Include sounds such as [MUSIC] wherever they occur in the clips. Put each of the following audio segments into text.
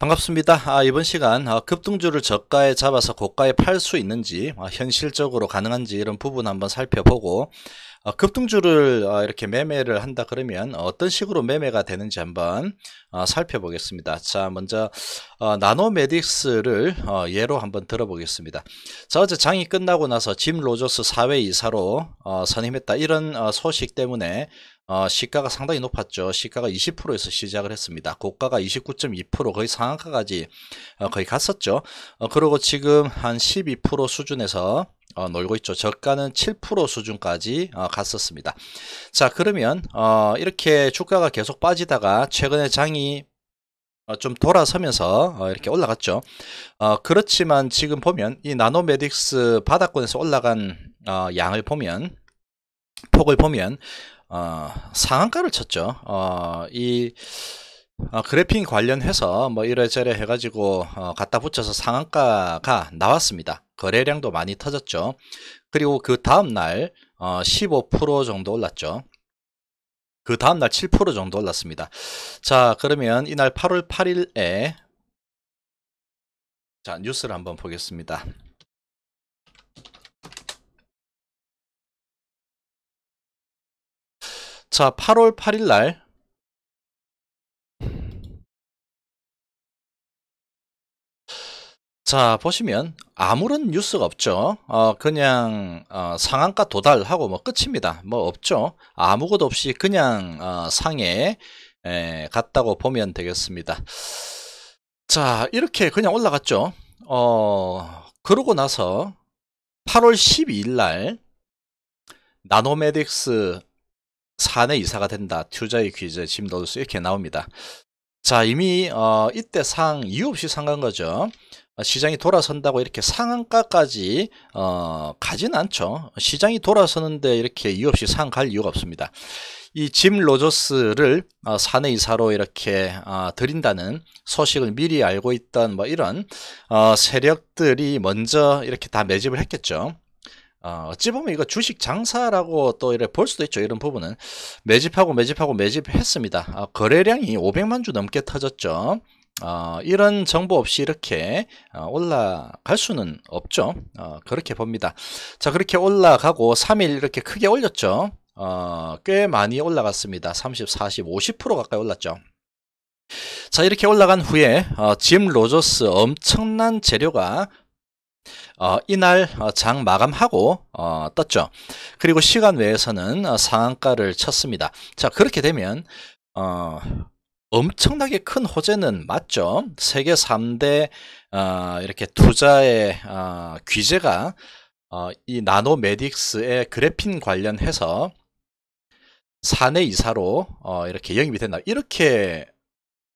반갑습니다. 아, 이번 시간 아, 급등주를 저가에 잡아서 고가에 팔 수 있는지 아, 현실적으로 가능한지 이런 부분 한번 살펴보고 어, 급등주를 아, 이렇게 매매를 한다 그러면 어떤 식으로 매매가 되는지 한번 어, 살펴보겠습니다. 자 먼저 나노메딕스를 어, 예로 한번 들어보겠습니다. 자 어제 장이 끝나고 나서 짐 로저스 사회 이사로 어, 선임했다 이런 어, 소식 때문에 어, 시가가 상당히 높았죠. 시가가 20%에서 시작을 했습니다. 고가가 29.2% 거의 상한가까지 어, 거의 갔었죠. 어, 그리고 지금 한 12% 수준에서 어, 놀고 있죠. 저가는 7% 수준까지 어, 갔었습니다. 자 그러면 어, 이렇게 주가가 계속 빠지다가 최근에 장이 어, 좀 돌아서면서 어, 이렇게 올라갔죠. 어, 그렇지만 지금 보면 이 나노메딕스 바닥권에서 올라간 어, 양을 보면 폭을 보면 어, 상한가를 쳤죠. 어, 이 어, 그래핑 관련해서 뭐 이래저래 해가지고 어, 갖다 붙여서 상한가가 나왔습니다. 거래량도 많이 터졌죠. 그리고 그 다음날 어, 15% 정도 올랐죠. 그 다음날 7% 정도 올랐습니다. 자 그러면 이날 8월 8일에 자 뉴스를 한번 보겠습니다. 자, 8월 8일 날 자, 보시면 아무런 뉴스가 없죠. 어, 그냥 어, 상한가 도달하고 뭐 끝입니다. 뭐 없죠. 아무것도 없이 그냥 어, 상해 에, 갔다고 보면 되겠습니다. 자, 이렇게 그냥 올라갔죠. 어, 그러고 나서 8월 12일 날 나노메딕스 사내 이사가 된다. 투자의 귀재 짐 넣을 수 이렇게 나옵니다. 자 이미 어, 이때 상 이유 없이 상한 거죠. 어, 시장이 돌아선다고 이렇게 상한가까지 어, 가진 않죠. 시장이 돌아서는데 이렇게 이유 없이 상 갈 이유가 없습니다. 이 짐 로저스를 어, 사내 이사로 이렇게 어, 드린다는 소식을 미리 알고 있던 뭐 이런 어, 세력들이 먼저 이렇게 다 매집을 했겠죠. 어, 찌 보면 이거 주식 장사라고 또 이래 볼 수도 있죠. 이런 부분은 매집하고 매집하고 매집했습니다. 어, 거래량이 500만 주 넘게 터졌죠. 어, 이런 정보 없이 이렇게 어, 올라갈 수는 없죠. 어, 그렇게 봅니다. 자, 그렇게 올라가고 3일 이렇게 크게 올렸죠. 어, 꽤 많이 올라갔습니다. 30, 40, 50% 가까이 올랐죠. 자 이렇게 올라간 후에 어, 짐 로저스 엄청난 재료가 어, 이날 어, 장 마감하고 어, 떴죠. 그리고 시간 외에서는 어, 상한가를 쳤습니다. 자 그렇게 되면 어, 엄청나게 큰 호재는 맞죠. 세계 3대 어, 이렇게 투자의 어, 규제가 어, 이 나노메딕스의 그래핀 관련해서 사내 이사로 어, 이렇게 영입이 된다. 이렇게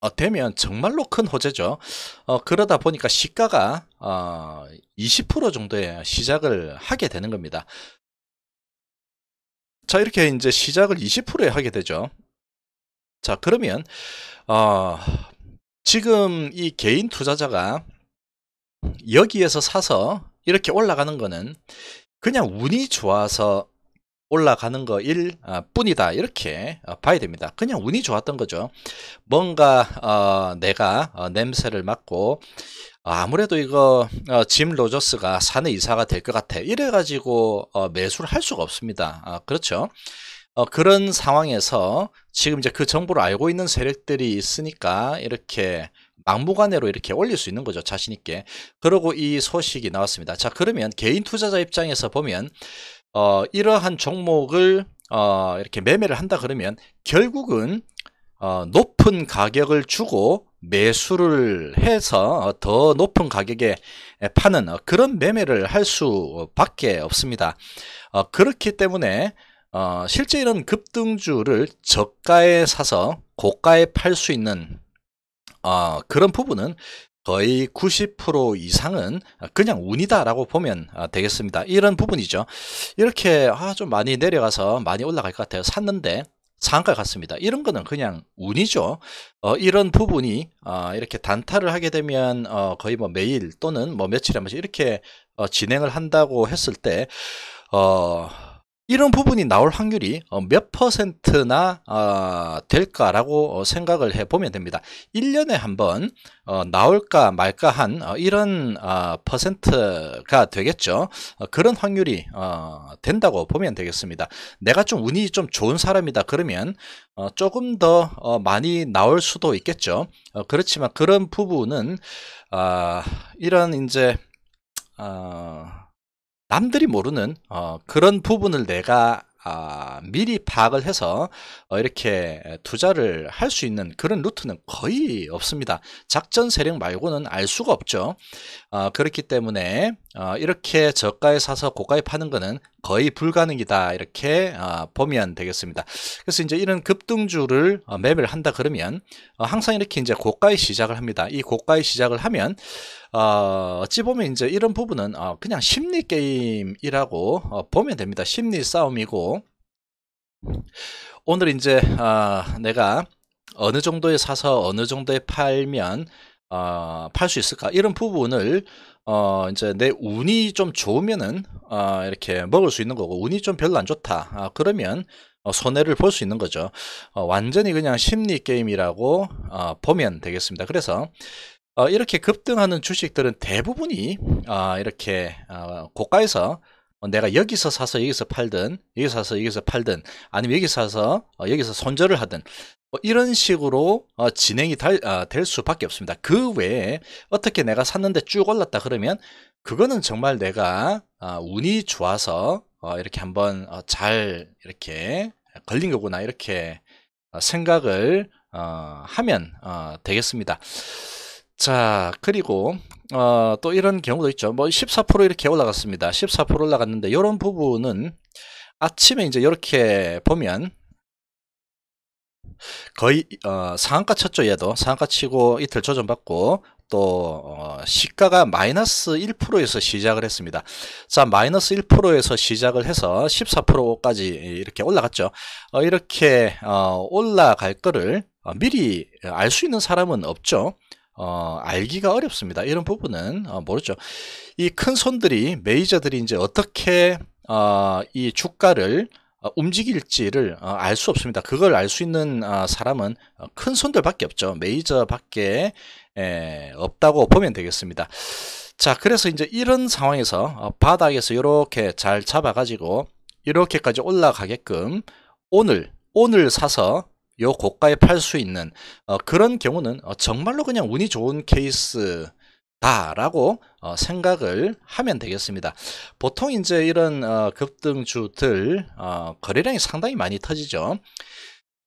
어, 되면 정말로 큰 호재죠. 어, 그러다 보니까 시가가 어, 20% 정도에 시작을 하게 되는 겁니다. 자 이렇게 이제 시작을 20%에 하게 되죠. 자 그러면 어, 지금 이 개인 투자자가 여기에서 사서 이렇게 올라가는 거는 그냥 운이 좋아서 올라가는 거일 어, 뿐이다 이렇게 어, 봐야 됩니다 그냥 운이 좋았던 거죠 뭔가 어, 내가 어, 냄새를 맡고 어, 아무래도 이거 어, 짐 로저스가 사내 이사가 될 것 같아 이래 가지고 매수를 할 수가 없습니다 아, 그렇죠 어, 그런 상황에서 지금 이제 그 정보를 알고 있는 세력들이 있으니까 이렇게 막무가내로 이렇게 올릴 수 있는 거죠 자신 있게 그러고 이 소식이 나왔습니다 자 그러면 개인 투자자 입장에서 보면 어, 이러한 종목을 어, 이렇게 매매를 한다 그러면 결국은 어, 높은 가격을 주고 매수를 해서 더 높은 가격에 파는 그런 매매를 할 수밖에 없습니다. 어, 그렇기 때문에 어, 실제 이런 급등주를 저가에 사서 고가에 팔 수 있는 어, 그런 부분은 거의 90% 이상은 그냥 운이다라고 보면 아, 되겠습니다. 이런 부분이죠. 이렇게 아, 좀 많이 내려가서 많이 올라갈 것 같아요. 샀는데 상가 같습니다. 이런 거는 그냥 운이죠. 어, 이런 부분이 어, 이렇게 단타를 하게 되면 어, 거의 뭐 매일 또는 뭐 며칠에 한 번씩 이렇게 어, 진행을 한다고 했을 때 어, 이런 부분이 나올 확률이 어, 몇 퍼센트나 어, 될까라고 어, 생각을 해보면 됩니다. 1년에 한번 나올까 말까 한 이런 퍼센트가 되겠죠. 그런 확률이 된다고 보면 되겠습니다. 내가 좀 운이 좀 좋은 사람이다 그러면 조금 더 많이 나올 수도 있겠죠. 그렇지만 그런 부분은 아, 이런 이제 아, 남들이 모르는 어, 그런 부분을 내가 아, 미리 파악을 해서 어, 이렇게 투자를 할 수 있는 그런 루트는 거의 없습니다. 작전 세력 말고는 알 수가 없죠. 아, 그렇기 때문에 어, 이렇게 저가에 사서 고가에 파는 것은 거의 불가능이다 이렇게 어, 보면 되겠습니다 그래서 이제 이런 급등주를 어, 매매를 한다 그러면 어, 항상 이렇게 이제 고가에 시작을 합니다 이 고가에 시작을 하면 어, 어찌 보면 이제 이런 부분은 어, 그냥 심리 게임이라고 어, 보면 됩니다 심리 싸움이고 오늘 이제 어, 내가 어느 정도에 사서 어느 정도에 팔면 어, 팔수 있을까 이런 부분을 어, 이제 내 운이 좀 좋으면은, 어, 이렇게 먹을 수 있는 거고, 운이 좀 별로 안 좋다. 아, 그러면, 어, 손해를 볼 수 있는 거죠. 어, 완전히 그냥 심리 게임이라고, 어, 보면 되겠습니다. 그래서, 어, 이렇게 급등하는 주식들은 대부분이, 어, 이렇게, 어, 고가에서 어, 내가 여기서 사서 여기서 팔든 여기서 사서 여기서 팔든 아니면 여기서 사서 어, 여기서 손절을 하든 뭐 이런 식으로 어, 진행이 될 수밖에 없습니다. 그 외에 어떻게 내가 샀는데 쭉 올랐다 그러면 그거는 정말 내가 운이 좋아서 이렇게 한번 잘 이렇게 걸린 거구나 이렇게 생각을 하면 되겠습니다. 자, 그리고 어, 또 이런 경우도 있죠. 뭐 14% 이렇게 올라갔습니다. 14% 올라갔는데 이런 부분은 아침에 이제 이렇게 보면 거의 어, 상한가 쳤죠 얘도 상한가 치고 이틀 조정받고 또 어, 시가가 마이너스 1%에서 시작을 했습니다 자 마이너스 1%에서 시작을 해서 14%까지 이렇게 올라갔죠 어, 이렇게 어, 올라갈 거를 어, 미리 알 수 있는 사람은 없죠 어, 알기가 어렵습니다. 이런 부분은 어, 모르죠. 이 큰 손들이 메이저들이 이제 어떻게 어, 이 주가를 어, 움직일지를 어, 알수 없습니다. 그걸 알 수 있는 어, 사람은 큰 손들밖에 없죠. 메이저밖에 에, 없다고 보면 되겠습니다. 자, 그래서 이제 이런 상황에서 바닥에서 이렇게 잘 잡아가지고 이렇게까지 올라가게끔 오늘 오늘 사서 요 고가에 팔 수 있는 어, 그런 경우는 어, 정말로 그냥 운이 좋은 케이스 다라고 어, 생각을 하면 되겠습니다. 보통 이제 이런 어, 급등주들 어, 거래량이 상당히 많이 터지죠.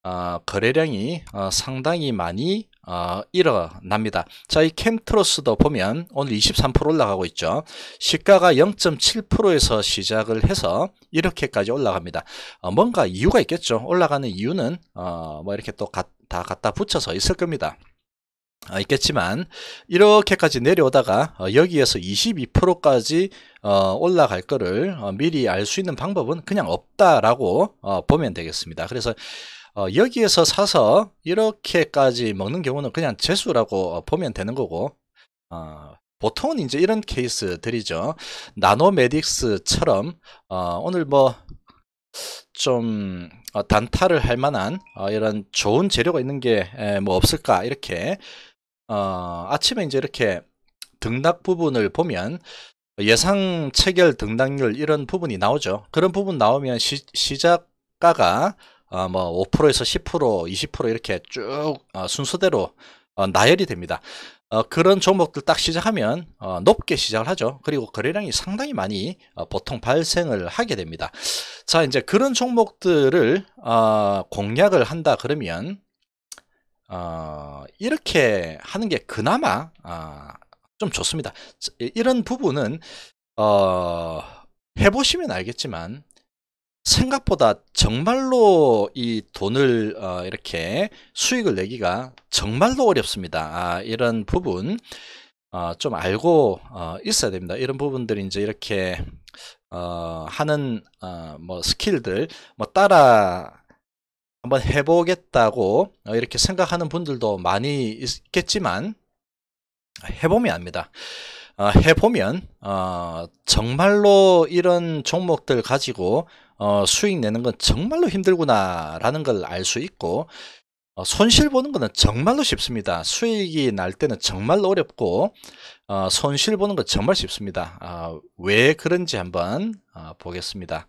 어, 거래량이 어, 상당히 많이 어, 일어납니다. 자, 이 캔트로스도 보면 오늘 23% 올라가고 있죠. 시가가 0.7%에서 시작을 해서 이렇게까지 올라갑니다. 어, 뭔가 이유가 있겠죠. 올라가는 이유는 어, 뭐 이렇게 또 다 갖다 붙여서 있을 겁니다. 어, 있겠지만 이렇게까지 내려오다가 어, 여기에서 22%까지 어, 올라갈 거를 어, 미리 알 수 있는 방법은 그냥 없다라고 어, 보면 되겠습니다. 그래서 어, 여기에서 사서 이렇게까지 먹는 경우는 그냥 재수라고 어, 보면 되는 거고 어, 보통은 이제 이런 케이스들이죠. 나노메딕스처럼 어, 오늘 뭐좀 어, 단타를 할 만한 어, 이런 좋은 재료가 있는 게 뭐 없을까 이렇게 아침에 이제 이렇게 등락 부분을 보면 예상 체결 등락률 이런 부분이 나오죠. 그런 부분 나오면 시, 시작가가 어, 뭐 5%에서 10% 20% 이렇게 쭉 어, 순서대로 어, 나열이 됩니다. 그런 종목들 딱 시작하면 높게 시작을 하죠. 그리고 거래량이 상당히 많이 보통 발생을 하게 됩니다. 자 이제 그런 종목들을 공략을 한다 그러면 이렇게 하는 게 그나마 아, 좀 좋습니다. 이런 부분은 해보시면 알겠지만 생각보다 정말로 이 돈을 어, 이렇게 수익을 내기가 정말로 어렵습니다. 아, 이런 부분 어, 좀 알고 어, 있어야 됩니다. 이런 부분들이 이제 이렇게 어, 하는 어, 뭐 스킬들 뭐 따라 한번 해보겠다고 어, 이렇게 생각하는 분들도 많이 있겠지만 해보면 압니다. 어, 해보면 어, 정말로 이런 종목들 가지고 어, 수익 내는 건 정말로 힘들구나라는 걸 알 수 있고 어, 손실 보는 거는 정말로 쉽습니다. 수익이 날 때는 정말로 어렵고 어, 손실 보는 건 정말 쉽습니다. 어, 왜 그런지 한번 어, 보겠습니다.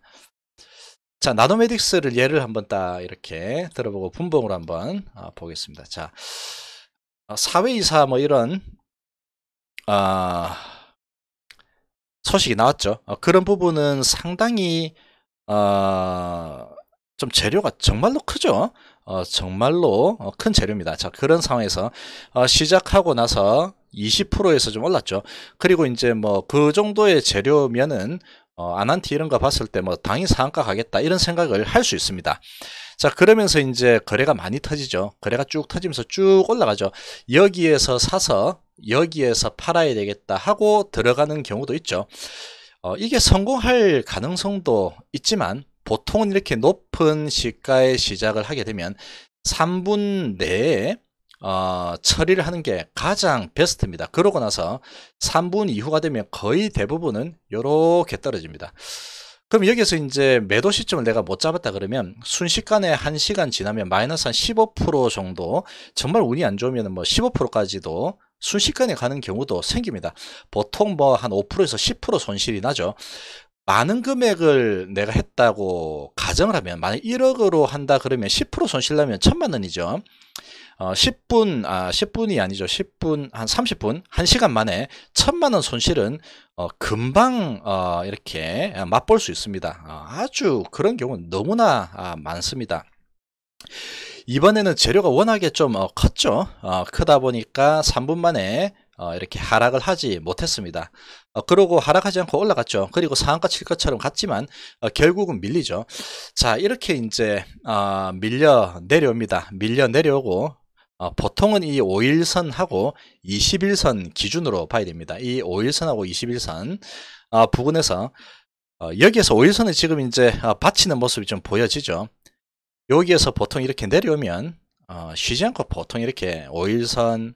자, 나노메딕스를 예를 한번 딱 이렇게 들어보고 분봉을 한번 어, 보겠습니다. 자, 어, 사회이사 뭐 이런 아, 소식이 나왔죠. 그런 부분은 상당히 어, 좀 재료가 정말로 크죠. 어, 정말로 어, 큰 재료입니다. 자, 그런 상황에서 어, 시작하고 나서 20%에서 좀 올랐죠. 그리고 이제 뭐 그 정도의 재료면은 어, 아난티 이런 거 봤을 때 뭐 당연히 상한가 가겠다 이런 생각을 할 수 있습니다. 자 그러면서 이제 거래가 많이 터지죠. 거래가 쭉 터지면서 쭉 올라가죠. 여기에서 사서 여기에서 팔아야 되겠다 하고 들어가는 경우도 있죠. 어, 이게 성공할 가능성도 있지만 보통은 이렇게 높은 시가에 시작을 하게 되면 3분 내에 어, 처리를 하는 게 가장 베스트입니다. 그러고 나서 3분 이후가 되면 거의 대부분은 이렇게 떨어집니다. 그럼 여기서 이제 매도 시점을 내가 못 잡았다 그러면 순식간에 1시간 지나면 마이너스 한 15% 정도 정말 운이 안 좋으면 뭐 15%까지도 순식간에 가는 경우도 생깁니다. 보통 뭐 한 5%에서 10% 손실이 나죠. 많은 금액을 내가 했다고 가정을 하면 만약 1억으로 한다 그러면 10% 손실 나면 천만 원이죠. 어, 10분, 아, 10분이 아니죠. 10분, 한 30분, 1시간 만에 천만원 손실은, 어, 금방, 어, 이렇게 맛볼 수 있습니다. 어, 아주 그런 경우는 너무나 아, 많습니다. 이번에는 재료가 워낙에 좀 어, 컸죠. 어, 크다 보니까 3분 만에 어, 이렇게 하락을 하지 못했습니다. 어, 그러고 하락하지 않고 올라갔죠. 그리고 상한가 칠가처럼 갔지만 어, 결국은 밀리죠. 자 이렇게 이제 어, 밀려 내려옵니다. 밀려 내려오고 어, 보통은 이 5일선하고 21선 기준으로 봐야 됩니다. 이 5일선하고 21선 어, 부근에서 어, 여기에서 5일선은 지금 이제 어, 받치는 모습이 좀 보여지죠. 여기에서 보통 이렇게 내려오면 어, 쉬지 않고 보통 이렇게 5일선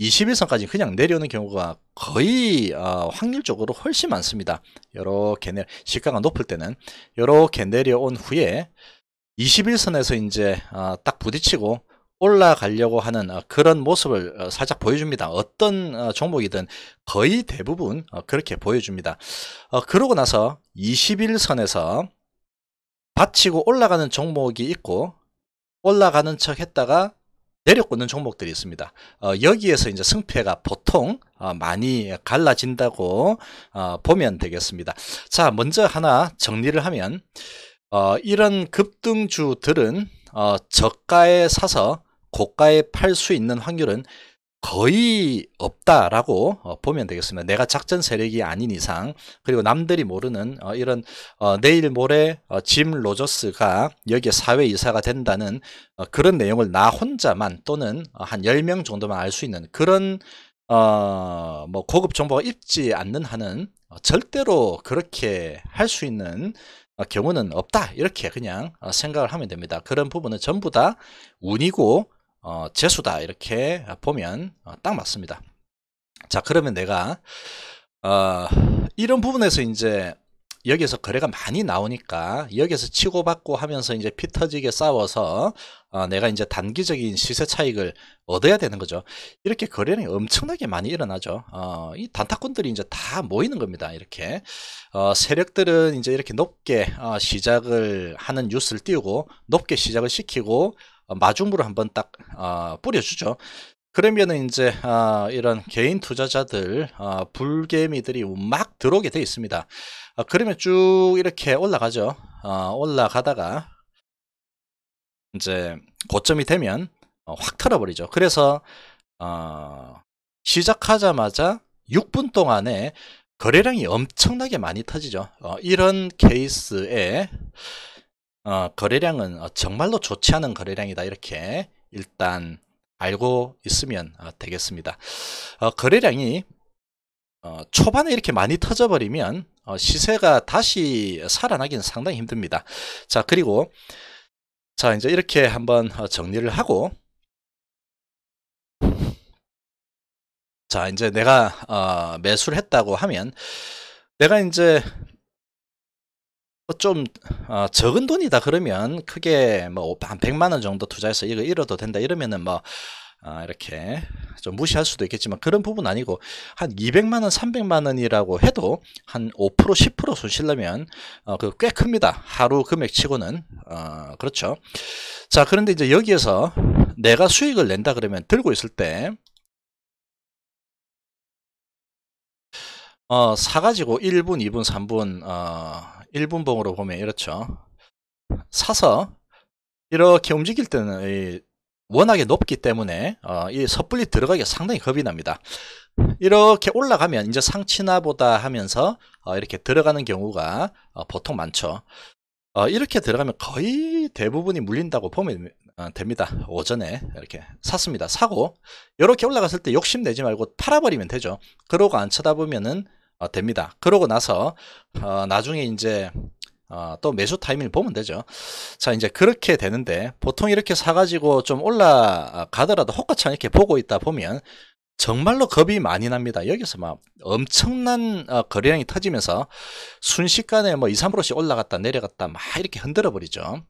21선까지 그냥 내려오는 경우가 거의 어, 확률적으로 훨씬 많습니다. 이렇게 내 시가가 높을 때는 이렇게 내려온 후에 21선에서 이제 어, 딱 부딪히고 올라가려고 하는 어, 그런 모습을 어, 살짝 보여줍니다. 어떤 어, 종목이든 거의 대부분 그렇게 보여줍니다. 그러고 나서 21선에서 받치고 올라가는 종목이 있고 올라가는 척 했다가 내려꽂는 종목들이 있습니다. 어, 여기에서 이제 승패가 보통 어, 많이 갈라진다고 어, 보면 되겠습니다. 자, 먼저 하나 정리를 하면 어, 이런 급등주들은 어, 저가에 사서 고가에 팔 수 있는 확률은 거의 없다라고 어, 보면 되겠습니다. 내가 작전 세력이 아닌 이상 그리고 남들이 모르는 어, 이런 어, 내일 모레 짐 로저스가 여기에 사회 이사가 된다는 그런 내용을 나 혼자만 또는 한 10명 정도만 알 수 있는 그런 어, 뭐 고급 정보가 입지 않는 한은 절대로 그렇게 할 수 있는 경우는 없다 이렇게 그냥 생각을 하면 됩니다. 그런 부분은 전부 다 운이고 어, 재수다 이렇게 보면 어, 딱 맞습니다. 자 그러면 내가 어, 이런 부분에서 이제 여기에서 거래가 많이 나오니까 여기에서 치고받고 하면서 이제 피터지게 싸워서 어, 내가 이제 단기적인 시세 차익을 얻어야 되는 거죠. 이렇게 거래는 엄청나게 많이 일어나죠. 어, 이 단타꾼들이 이제 다 모이는 겁니다. 이렇게 어, 세력들은 이제 이렇게 높게 어, 시작을 하는 뉴스를 띄우고 높게 시작을 시키고 어, 마중물을 한번 딱 어, 뿌려주죠. 그러면은 이제 어, 이런 개인 투자자들 불개미들이 막 들어오게 돼 있습니다. 그러면 쭉 이렇게 올라가죠. 올라가다가 이제 고점이 되면 확 털어버리죠. 그래서 시작하자마자 6분 동안에 거래량이 엄청나게 많이 터지죠. 이런 케이스에 어, 거래량은 어, 정말로 좋지 않은 거래량이다 이렇게 일단 알고 있으면 어, 되겠습니다 어, 거래량이 초반에 이렇게 많이 터져버리면 시세가 다시 살아나기는 상당히 힘듭니다 자 그리고 자 이제 이렇게 한번 정리를 하고 자 이제 내가 매수를 했다고 하면 내가 이제 뭐 좀 어, 적은 돈이다 그러면 크게 뭐한 100만 원 정도 투자해서 이거 잃어도 된다 이러면은 뭐 아, 이렇게 좀 무시할 수도 있겠지만 그런 부분 아니고 한 200만 원, 300만 원이라고 해도 한 5% 10% 손실라면 어, 그 꽤 큽니다. 하루 금액치고는 어, 그렇죠. 자 그런데 이제 여기에서 내가 수익을 낸다 그러면 들고 있을 때 어, 사가지고 1분, 2분, 3분 어, 1분봉으로 보면 이렇죠. 사서 이렇게 움직일 때는 워낙에 높기 때문에 어, 이 섣불리 들어가기가 상당히 겁이 납니다. 이렇게 올라가면 이제 상치나보다 하면서 어, 이렇게 들어가는 경우가 어, 보통 많죠. 어, 이렇게 들어가면 거의 대부분이 물린다고 보면 어, 됩니다. 오전에 이렇게 샀습니다. 사고 이렇게 올라갔을 때 욕심내지 말고 팔아버리면 되죠. 그러고 안 쳐다보면은 어, 됩니다. 그러고 나서 어, 나중에 이제 어, 또 매수 타이밍을 보면 되죠. 자, 이제 그렇게 되는데 보통 이렇게 사가지고 좀 올라가더라도 호가창 이렇게 보고 있다 보면 정말로 겁이 많이 납니다. 여기서 막 엄청난 어, 거래량이 터지면서 순식간에 뭐 2, 3%씩 올라갔다 내려갔다 막 이렇게 흔들어 버리죠.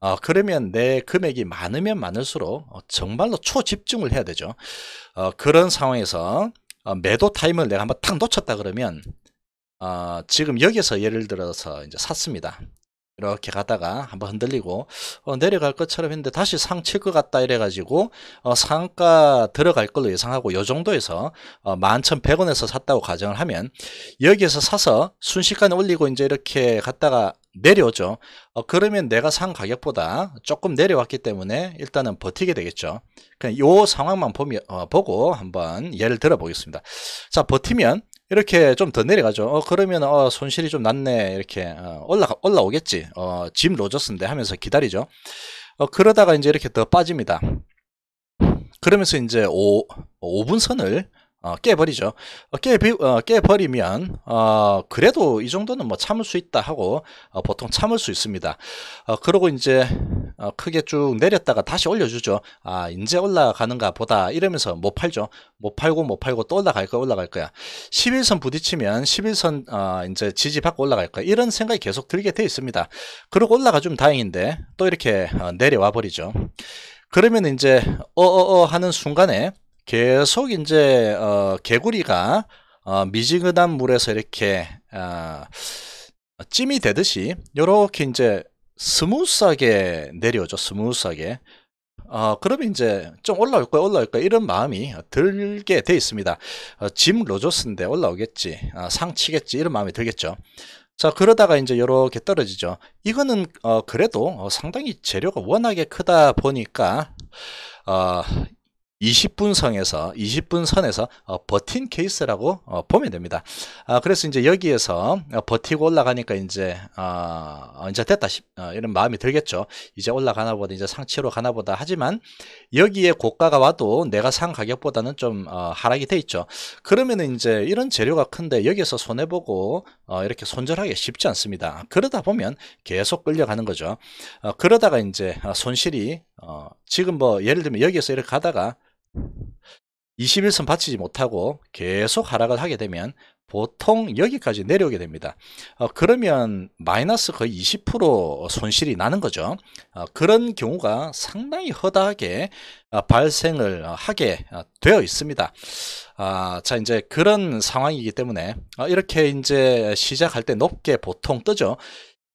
어, 그러면 내 금액이 많으면 많을수록 어, 정말로 초집중을 해야 되죠. 어, 그런 상황에서 어, 매도 타임을 내가 한번 탁 놓쳤다 그러면 어, 지금 여기서 예를 들어서 이제 샀습니다. 이렇게 가다가 한번 흔들리고 어, 내려갈 것처럼 했는데 다시 상 칠 것 같다 이래가지고 어, 상가 들어갈 걸로 예상하고 이 정도에서 어, 11,100원에서 샀다고 가정을 하면 여기에서 사서 순식간에 올리고 이제 이렇게 갔다가 내려오죠. 어, 그러면 내가 산 가격보다 조금 내려왔기 때문에 일단은 버티게 되겠죠. 그냥 요 상황만 보미, 어, 보고 한번 예를 들어 보겠습니다. 자, 버티면 이렇게 좀 더 내려가죠. 어, 그러면 어, 손실이 좀 낮네. 이렇게 어, 올라 올라오겠지. 어, 짐 로저스인데 하면서 기다리죠. 어, 그러다가 이제 이렇게 더 빠집니다. 그러면서 이제 5, 5분선을 어, 깨버리죠. 어, 깨, 어, 깨버리면 어, 그래도 이 정도는 뭐 참을 수 있다 하고 어, 보통 참을 수 있습니다. 어, 그러고 이제 어, 크게 쭉 내렸다가 다시 올려주죠. 아 이제 올라가는가 보다 이러면서 못 팔죠. 못 팔고 못 팔고 또 올라갈 거야 올라갈 거야. 11선 부딪히면 11선 어, 이제 지지받고 올라갈 거야 이런 생각이 계속 들게 돼 있습니다. 그러고 올라가 좀 다행인데 또 이렇게 어, 내려와 버리죠. 그러면 이제 어어어 하는 순간에 계속 이제 어, 개구리가 어, 미지근한 물에서 이렇게 어, 찜이 되듯이 이렇게 이제 스무스하게 내려오죠. 스무스하게. 어, 그러면 이제 좀 올라올 거야, 올라올 거야, 이런 마음이 들게 돼 있습니다. 어, 짐 로저스인데 올라오겠지, 어, 아, 상치겠지, 이런 마음이 들겠죠. 자, 그러다가 이제 이렇게 떨어지죠. 이거는, 어, 그래도 어, 상당히 재료가 워낙에 크다 보니까, 어, 20분 선에서 20분 어, 선에서 버틴 케이스라고 어, 보면 됩니다. 아, 그래서 이제 여기에서 어, 버티고 올라가니까 이제 어, 아, 이제 됐다 싶, 이런 마음이 들겠죠. 이제 올라가나 보다 이제 상치로 가나 보다 하지만 여기에 고가가 와도 내가 산 가격보다는 좀 하락이 돼 있죠. 그러면 이제 이런 재료가 큰데 여기에서 손해 보고 이렇게 손절하기 쉽지 않습니다. 그러다 보면 계속 끌려가는 거죠. 그러다가 이제 아, 손실이 지금 뭐 예를 들면 여기에서 이렇게 가다가 21선 받치지 못하고 계속 하락을 하게 되면 보통 여기까지 내려오게 됩니다. 어, 그러면 마이너스 거의 20% 손실이 나는 거죠. 어, 그런 경우가 상당히 허다하게 어, 발생을 하게 어, 되어 있습니다. 아, 자 이제 그런 상황이기 때문에 어, 이렇게 이제 시작할 때 높게 보통 뜨죠.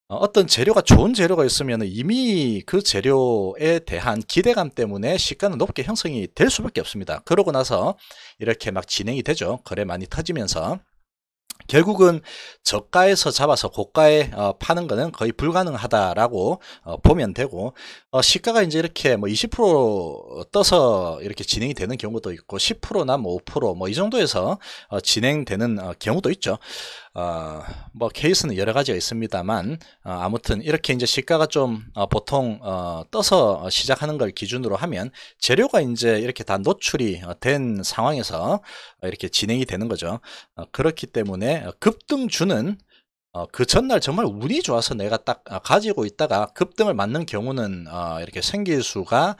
어, 어떤 재료가 좋은 재료가 있으면 이미 그 재료에 대한 기대감 때문에 시가는 높게 형성이 될 수밖에 없습니다. 그러고 나서 이렇게 막 진행이 되죠. 거래 많이 터지면서. 결국은 저가에서 잡아서 고가에 어, 파는 거는 거의 불가능하다라고 어, 보면 되고 어, 시가가 이제 이렇게 뭐 20% 떠서 이렇게 진행이 되는 경우도 있고 10%나 뭐 5%뭐 이 정도에서 어, 진행되는 어, 경우도 있죠. 어, 뭐 케이스는 여러 가지가 있습니다만 어, 아무튼 이렇게 이제 시가가 좀 어, 보통 어, 떠서 시작하는 걸 기준으로 하면 재료가 이제 이렇게 다 노출이 된 상황에서 이렇게 진행이 되는 거죠. 어, 그렇기 때문에 급등주는 어, 그 전날 정말 운이 좋아서 내가 딱 아, 가지고 있다가 급등을 맞는 경우는 어, 이렇게 생길 수가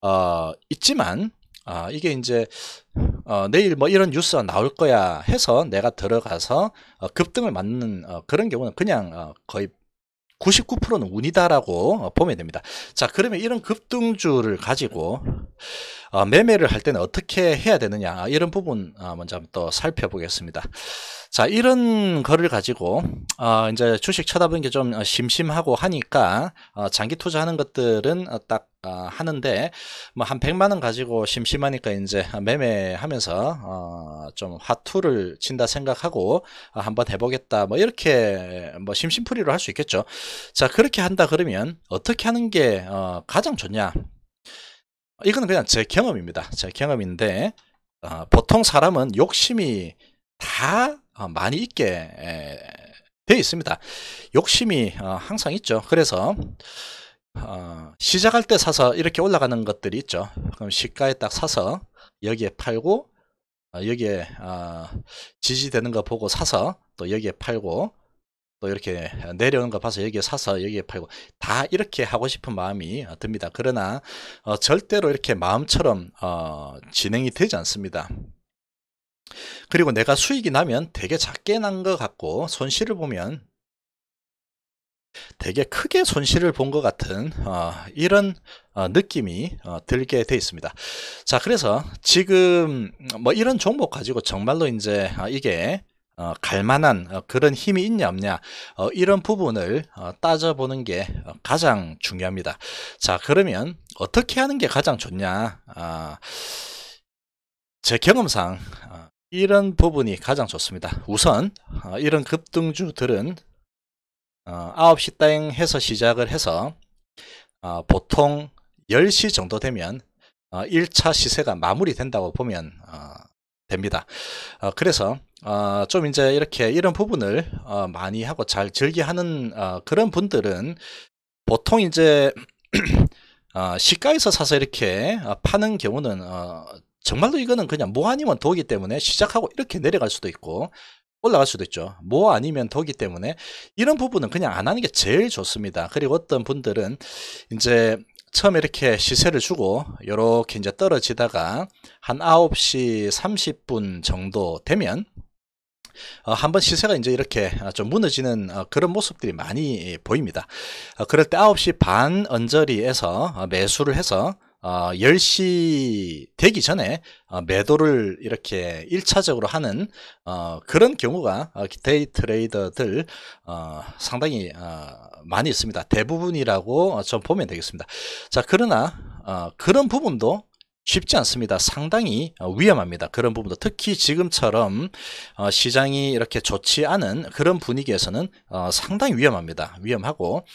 어, 있지만 아, 이게 이제 어, 내일 뭐 이런 뉴스가 나올 거야 해서 내가 들어가서 어, 급등을 맞는 어, 그런 경우는 그냥 어, 거의 99%는 운이다라고 어, 보면 됩니다. 자, 그러면 이런 급등주를 가지고 아, 매매를 할 때는 어떻게 해야 되느냐 이런 부분 아, 먼저 한번 또 살펴보겠습니다. 자 이런 거를 가지고 아, 이제 주식 쳐다보는 게 좀 심심하고 하니까 장기 투자하는 것들은 딱 하는데 뭐 한 100만 원 가지고 심심하니까 이제 매매하면서 어좀 화투를 친다 생각하고 한번 해보겠다 뭐 이렇게 뭐 심심풀이로 할 수 있겠죠 자 그렇게 한다 그러면 어떻게 하는 게어 가장 좋냐 이거는 그냥 제 경험입니다. 제 경험인데 어, 보통 사람은 욕심이 다 어, 많이 있게 에, 되어 있습니다. 욕심이 어, 항상 있죠. 그래서 어, 시작할 때 사서 이렇게 올라가는 것들이 있죠. 그럼 시가에 딱 사서 여기에 팔고 어, 여기에 어, 지지되는 거 보고 사서 또 여기에 팔고 또 이렇게 내려오는 거 봐서 여기에 사서 여기에 팔고 다 이렇게 하고 싶은 마음이 듭니다. 그러나 어, 절대로 이렇게 마음처럼 어, 진행이 되지 않습니다. 그리고 내가 수익이 나면 되게 작게 난 것 같고 손실을 보면 되게 크게 손실을 본 것 같은 어, 이런 어, 느낌이 어, 들게 돼 있습니다. 자, 그래서 지금 뭐 이런 종목 가지고 정말로 이제 아, 이게 어, 갈만한 어, 그런 힘이 있냐 없냐 어, 이런 부분을 어, 따져보는 게 어, 가장 중요합니다. 자 그러면 어떻게 하는 게 가장 좋냐 아, 제 경험상 어, 이런 부분이 가장 좋습니다. 우선 이런 급등주들은 9시 땡 해서 시작을 해서 보통 10시 정도 되면 1차 시세가 마무리된다고 보면 됩니다. 그래서 어, 좀 이제 이렇게 이런 부분을 어, 많이 하고 잘 즐기하는 어, 그런 분들은 보통 이제 [CLEARS THROAT] 어, 시가에서 사서 이렇게 어, 파는 경우는 어, 정말로 이거는 그냥 뭐 아니면 도기 때문에 시작하고 이렇게 내려갈 수도 있고 올라갈 수도 있죠. 뭐 아니면 도기 때문에 이런 부분은 그냥 안 하는 게 제일 좋습니다. 그리고 어떤 분들은 이제 처음에 이렇게 시세를 주고 이렇게 이제 떨어지다가 한 9시 30분 정도 되면 어, 한번 시세가 이제 이렇게 아, 좀 무너지는 어, 그런 모습들이 많이 예, 보입니다. 어, 그럴 때 9시 반 언저리에서 어, 매수를 해서 어, 10시 되기 전에 어, 매도를 이렇게 1차적으로 하는 어, 그런 경우가 어, 데이 트레이더들 어, 상당히 어, 많이 있습니다. 대부분이라고 어, 좀 보면 되겠습니다. 자 그러나 어, 그런 부분도 쉽지 않습니다. 상당히 어, 위험합니다. 그런 부분도 특히 지금처럼 어, 시장이 이렇게 좋지 않은 그런 분위기에서는 어, 상당히 위험합니다. 위험하고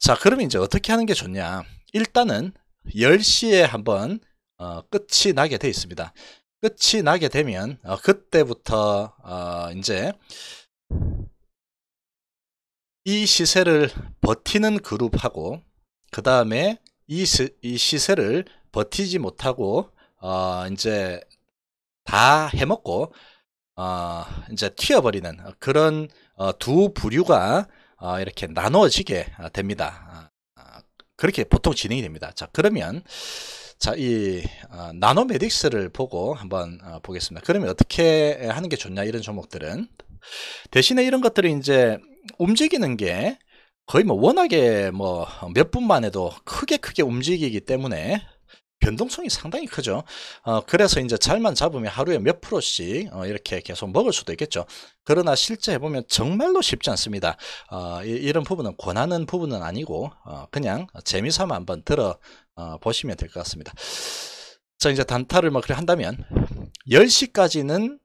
자 그러면 이제 어떻게 하는 게 좋냐 일단은 10시에 한번 끝이 나게 돼 있습니다. 끝이 나게 되면 그때부터 이제 이 시세를 버티는 그룹하고 그 다음에 이 시세를 버티지 못하고 어 이제 다 해먹고 어 이제 튀어버리는 그런 어, 두 부류가 어, 이렇게 나눠지게 어, 됩니다. 아, 아, 그렇게 보통 진행이 됩니다. 자 그러면 자, 이 어, 나노메딕스를 보고 한번 어, 보겠습니다. 그러면 어떻게 하는 게 좋냐 이런 종목들은 대신에 이런 것들이 이제 움직이는 게 거의 뭐 워낙에 뭐 몇 분만 해도 크게 크게 움직이기 때문에 변동성이 상당히 크죠. 어, 그래서 이제 잘만 잡으면 하루에 몇 프로씩 어, 이렇게 계속 먹을 수도 있겠죠. 그러나 실제 해보면 정말로 쉽지 않습니다. 어, 이, 런 부분은 권하는 부분은 아니고 어, 그냥 재미삼아 한번 들어 어, 보시면 될 것 같습니다. 자 이제 단타를 뭐 그래 한다면 10시까지는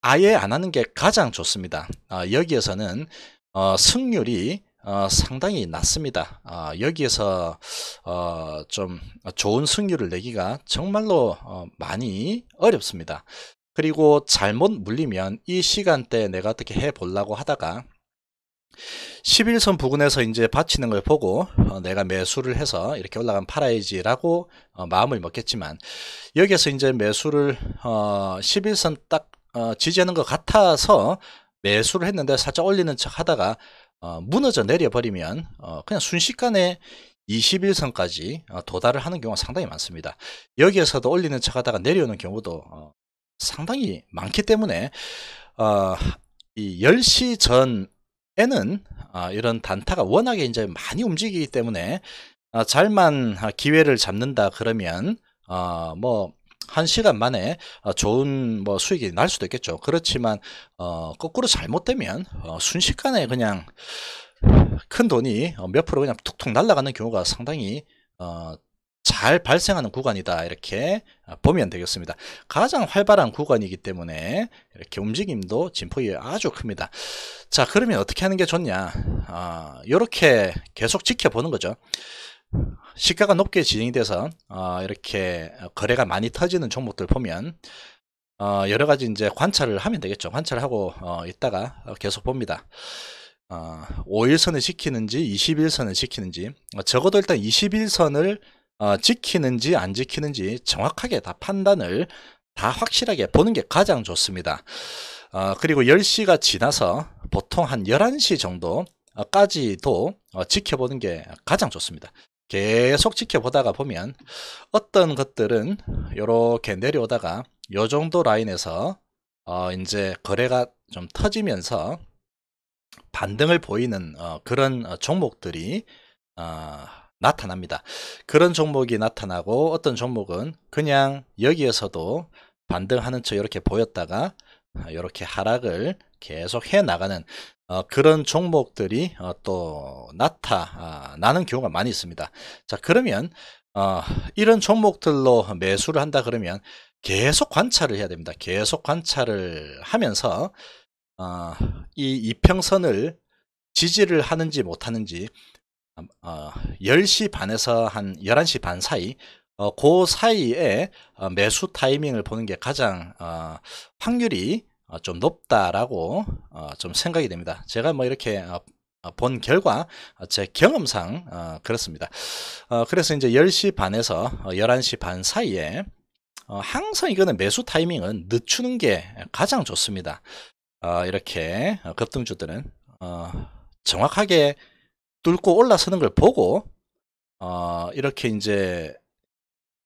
아예 안 하는 게 가장 좋습니다. 어, 여기에서는 어, 승률이 어, 상당히 낮습니다. 어, 여기에서 어, 좀 좋은 승률을 내기가 정말로 어, 많이 어렵습니다. 그리고 잘못 물리면 이 시간대에 내가 어떻게 해보려고 하다가 11선 부근에서 이제 받치는 걸 보고 어, 내가 매수를 해서 이렇게 올라가면 팔아야지라고 어, 마음을 먹겠지만 여기에서 이제 매수를 어, 11선 딱 어, 지지하는 것 같아서 매수를 했는데 살짝 올리는 척 하다가 어, 무너져 내려버리면 어, 그냥 순식간에 21선까지 어, 도달을 하는 경우가 상당히 많습니다. 여기에서도 올리는 차가다가 내려오는 경우도 어, 상당히 많기 때문에 어, 이 10시 전에는 어, 이런 단타가 워낙에 이제 많이 움직이기 때문에 어, 잘만 기회를 잡는다 그러면 어, 뭐한 시간 만에 어, 좋은 뭐 수익이 날 수도 있겠죠. 그렇지만 어, 거꾸로 잘못되면 어, 순식간에 그냥 큰 돈이 몇 프로 그냥 툭툭 날아가는 경우가 상당히 어, 잘 발생하는 구간이다 이렇게 어, 보면 되겠습니다 가장 활발한 구간이기 때문에 이렇게 움직임도 진폭이 아주 큽니다 자 그러면 어떻게 하는 게 좋냐 아, 이렇게 계속 지켜보는 거죠 시가가 높게 진행 이 돼서 어, 이렇게 거래가 많이 터지는 종목들 보면 어, 여러 가지 이제 관찰을 하면 되겠죠. 관찰하고 을 어, 있다가 계속 봅니다. 어, 5일선을 지키는지 21선을 지키는지 어, 적어도 일단 21선을 어, 지키는지 안 지키는지 정확하게 다 판단을 다 확실하게 보는 게 가장 좋습니다. 어, 그리고 10시가 지나서 보통 한 11시 정도까지도 어, 지켜보는 게 가장 좋습니다. 계속 지켜보다가 보면 어떤 것들은 이렇게 내려오다가 요 정도 라인에서 어 이제 거래가 좀 터지면서 반등을 보이는 어 그런 어, 종목들이 어 나타납니다. 그런 종목이 나타나고 어떤 종목은 그냥 여기에서도 반등하는 척 이렇게 보였다가 이렇게 아, 하락을 계속 해 나가는 어, 그런 종목들이 어, 또 나타나는 아, 경우가 많이 있습니다. 자 그러면 어, 이런 종목들로 매수를 한다 그러면 계속 관찰을 해야 됩니다. 계속 관찰을 하면서 이 이평선을 지지를 하는지 못하는지 어, 10시 반에서 한 11시 반 사이 어, 그 사이에 어, 매수 타이밍을 보는 게 가장 어, 확률이 어, 좀 높다라고 좀 생각이 됩니다. 제가 뭐 이렇게 본 결과 제 경험상 그렇습니다. 그래서 이제 10시 반에서 11시 반 사이에 항상 이거는 매수 타이밍은 늦추는 게 가장 좋습니다. 이렇게 급등주들은 정확하게 뚫고 올라서는 걸 보고 이렇게 이제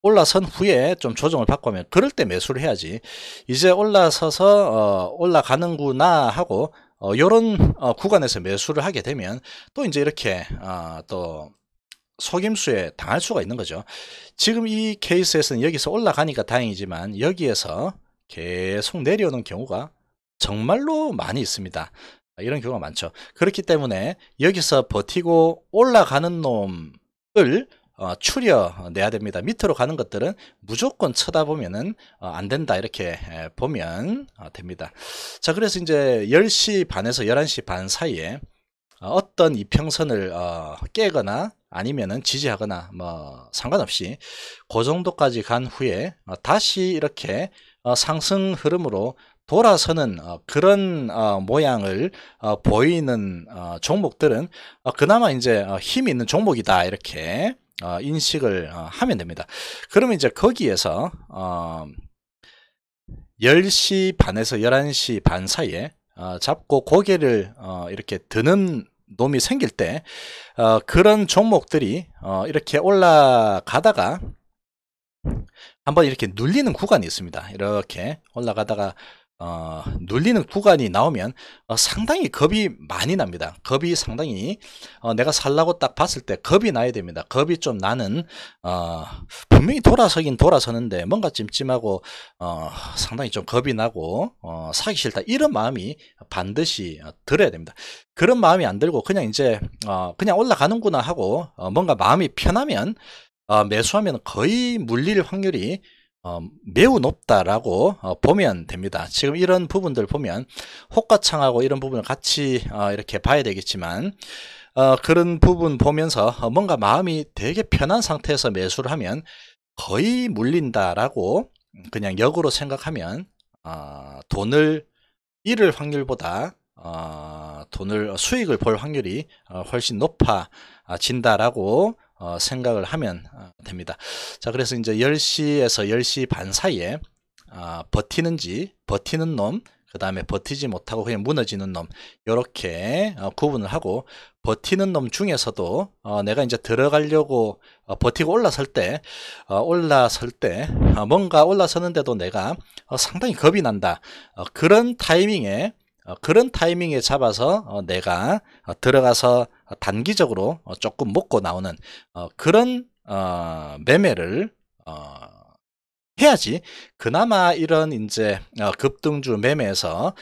올라선 후에 좀 조정을 받고 하면 그럴 때 매수를 해야지 이제 올라서서 어, 올라가는구나 하고 어, 요런 어, 구간에서 매수를 하게 되면 또 이제 이렇게 어, 또 속임수에 당할 수가 있는 거죠 지금 이 케이스에서는 여기서 올라가니까 다행이지만 여기에서 계속 내려오는 경우가 정말로 많이 있습니다 이런 경우가 많죠 그렇기 때문에 여기서 버티고 올라가는 놈을 어, 추려내야 됩니다. 밑으로 가는 것들은 무조건 쳐다보면은 어, 안 된다 이렇게 보면 어, 됩니다. 자 그래서 이제 10시 반에서 11시 반 사이에 어, 어떤 이평선을 어, 깨거나 아니면은 지지하거나 뭐 상관없이 그 정도까지 간 후에 어, 다시 이렇게 상승 흐름으로 돌아서는 그런 모양을 보이는 종목들은 그나마 이제 힘이 있는 종목이다 이렇게 어, 인식을 어, 하면 됩니다. 그러면 이제 거기에서 어, 10시 반에서 11시 반 사이에 어, 잡고 고개를 어, 이렇게 드는 놈이 생길 때 어, 그런 종목들이 어, 이렇게 올라가다가 한번 이렇게 눌리는 구간이 있습니다. 이렇게 올라가다가 어, 눌리는 구간이 나오면 어, 상당히 겁이 많이 납니다. 겁이 상당히 어, 내가 살라고 딱 봤을 때 겁이 나야 됩니다. 겁이 좀 나는 어, 분명히 돌아서긴 돌아서는데 뭔가 찜찜하고 어, 상당히 좀 겁이 나고 어, 사기 싫다 이런 마음이 반드시 들어야 됩니다. 그런 마음이 안 들고 그냥 이제 어, 그냥 올라가는구나 하고 어, 뭔가 마음이 편하면 어, 매수하면 거의 물릴 확률이 어, 매우 높다라고 어, 보면 됩니다. 지금 이런 부분들 보면 호가창하고 이런 부분을 같이 어, 이렇게 봐야 되겠지만 어, 그런 부분 보면서 어, 뭔가 마음이 되게 편한 상태에서 매수를 하면 거의 물린다라고 그냥 역으로 생각하면 어, 돈을 잃을 확률보다 돈을 수익을 볼 확률이 훨씬 높아진다라고 어, 생각을 하면 어, 됩니다. 자, 그래서 이제 10시에서 10시 반 사이에 어, 버티는지 버티는 놈, 그 다음에 버티지 못하고 그냥 무너지는 놈 이렇게 어, 구분을 하고 버티는 놈 중에서도 어, 내가 이제 들어가려고 어, 버티고 올라설 때 어, 올라설 때 어, 뭔가 올라서는데도 내가 상당히 겁이 난다 그런 타이밍에 그런 타이밍에 잡아서 내가 들어가서 어, 단기적으로 어, 조금 먹고 나오는 어, 그런 매매를 해야지 그나마 이런 이제 급등주 매매에서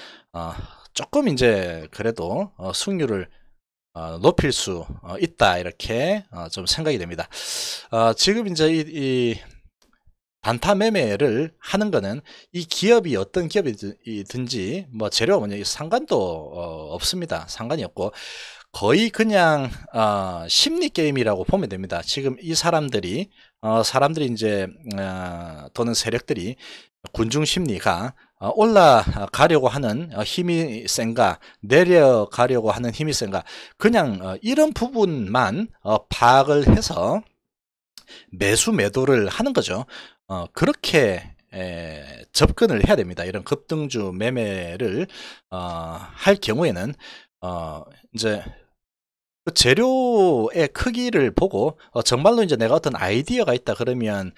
조금 이제 그래도 승률을 높일 수 있다 이렇게 좀 생각이 됩니다. 지금 이제 이, 단타 매매를 하는 거는 이 기업이 어떤 기업이든지 뭐재료 뭐냐 상관도 없습니다. 상관이 없고 거의 그냥 어, 심리 게임이라고 보면 됩니다. 지금 이 사람들이 어, 사람들이 이제 어, 또는 세력들이 군중 심리가 어, 올라가려고 하는 어, 힘이 센가 내려가려고 하는 힘이 센가 그냥 어, 이런 부분만 파악을 해서 매수 매도를 하는 거죠. 그렇게 접근을 해야 됩니다. 이런 급등주 매매를 할 경우에는 이제 그 재료의 크기를 보고 어, 정말로 이제 내가 어떤 아이디어가 있다 그러면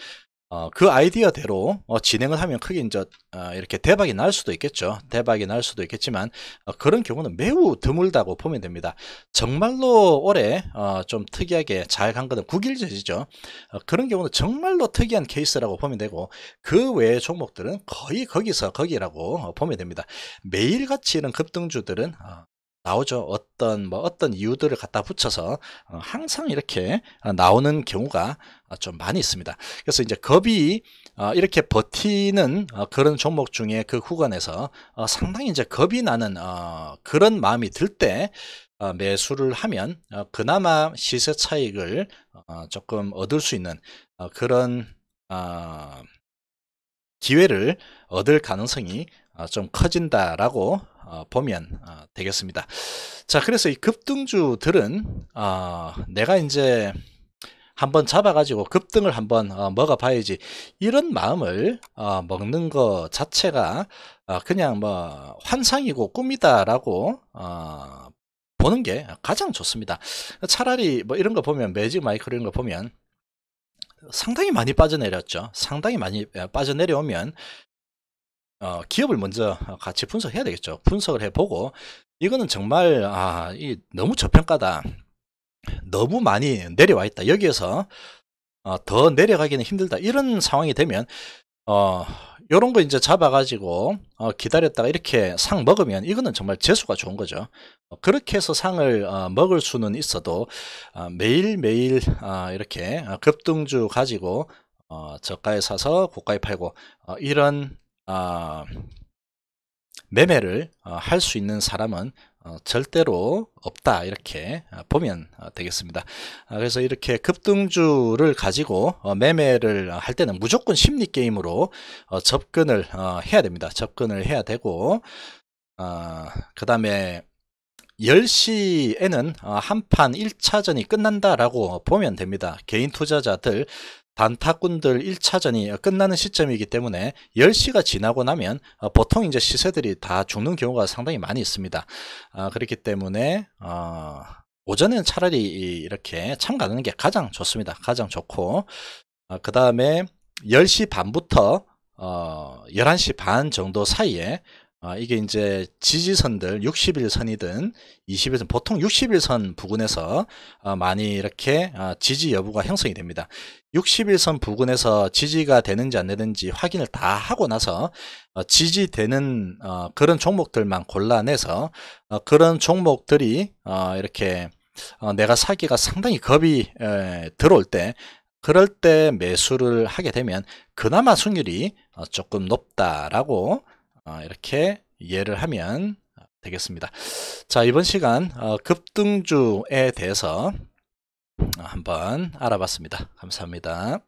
어, 그 아이디어대로 어, 진행을 하면 크게 이제 어, 이렇게 대박이 날 수도 있겠죠. 대박이 날 수도 있겠지만 어, 그런 경우는 매우 드물다고 보면 됩니다. 정말로 올해 어, 좀 특이하게 잘 간 것은 국일제지죠 어, 그런 경우는 정말로 특이한 케이스라고 보면 되고 그 외의 종목들은 거의 거기서 거기라고 보면 됩니다. 매일같이 이런 급등주들은 나오죠. 어떤 뭐 어떤 이유들을 갖다 붙여서 어, 항상 이렇게 어, 나오는 경우가 어, 좀 많이 있습니다. 그래서 이제 겁이 이렇게 버티는 그런 종목 중에 그 구간에서 상당히 이제 겁이 나는 그런 마음이 들 때 매수를 하면 그나마 시세 차익을 조금 얻을 수 있는 그런 기회를 얻을 가능성이 좀 커진다라고 어, 보면 어, 되겠습니다. 자, 그래서 이 급등주들은 어, 내가 이제 한번 잡아가지고 급등을 한번 먹어봐야지 이런 마음을 먹는 것 자체가 그냥 뭐 환상이고 꿈이다라고 보는 게 가장 좋습니다. 차라리 뭐 이런 거 보면 매직 마이크로 이런 거 보면 상당히 많이 빠져내렸죠. 상당히 많이 빠져내려오면 어, 기업을 먼저 어, 같이 분석해야 되겠죠. 분석을 해보고 이거는 정말 아, 이 너무 저평가다. 너무 많이 내려와 있다. 여기에서 어, 더 내려가기는 힘들다. 이런 상황이 되면 어, 요런 거 이제 잡아가지고 어, 기다렸다가 이렇게 상 먹으면 이거는 정말 재수가 좋은 거죠. 어, 그렇게 해서 상을 어, 먹을 수는 있어도 어, 매일매일 어, 이렇게 급등주 가지고 저가에 사서 고가에 팔고 이런 아, 매매를 어, 할수 있는 사람은 어, 절대로 없다 이렇게 어, 보면 어, 되겠습니다 아, 그래서 이렇게 급등주를 가지고 어, 매매를 할 때는 무조건 심리 게임으로 접근을 해야 됩니다 접근을 해야 되고 아, 그 다음에 10시에는 어, 한판 1차전이 끝난다라고 보면 됩니다. 개인 투자자들 단타꾼들 1차전이 끝나는 시점이기 때문에 10시가 지나고 나면 어, 보통 이제 시세들이 다 죽는 경우가 상당히 많이 있습니다. 아, 그렇기 때문에 어, 오전에는 차라리 이렇게 참가하는 게 가장 좋습니다. 가장 좋고 아, 그 다음에 10시 반부터 어, 11시 반 정도 사이에 아, 이게 이제 지지선들 60일 선이든 20일 선 보통 60일 선 부근에서 아, 많이 이렇게 아, 지지 여부가 형성이 됩니다. 60일 선 부근에서 지지가 되는지 안 되는지 확인을 다 하고 나서 어, 지지되는 어, 그런 종목들만 골라내서 어, 그런 종목들이 어, 이렇게 어, 내가 사기가 상당히 겁이 에, 들어올 때 그럴 때 매수를 하게 되면 그나마 순율이 어, 조금 높다라고 아, 이렇게 이해를 하면 되겠습니다. 자, 이번 시간 어, 급등주에 대해서 어, 한번 알아봤습니다. 감사합니다.